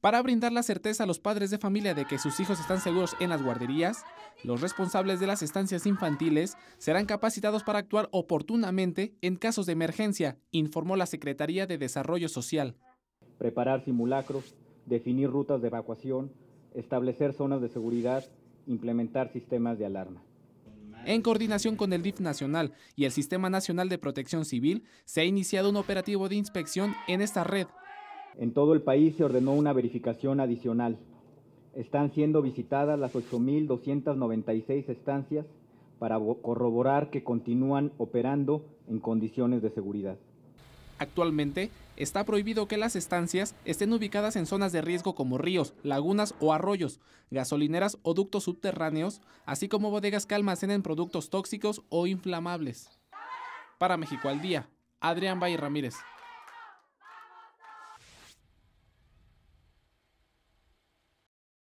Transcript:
Para brindar la certeza a los padres de familia de que sus hijos están seguros en las guarderías, los responsables de las estancias infantiles serán capacitados para actuar oportunamente en casos de emergencia, informó la Secretaría de Desarrollo Social. Preparar simulacros, definir rutas de evacuación, establecer zonas de seguridad, implementar sistemas de alarma. En coordinación con el DIF Nacional y el Sistema Nacional de Protección Civil, se ha iniciado un operativo de inspección en esta red en todo el país se ordenó una verificación adicional. Están siendo visitadas las 8.296 estancias para corroborar que continúan operando en condiciones de seguridad. Actualmente está prohibido que las estancias estén ubicadas en zonas de riesgo como ríos, lagunas o arroyos, gasolineras o ductos subterráneos, así como bodegas que almacenen productos tóxicos o inflamables. Para México al Día, Adrián Bay Ramírez.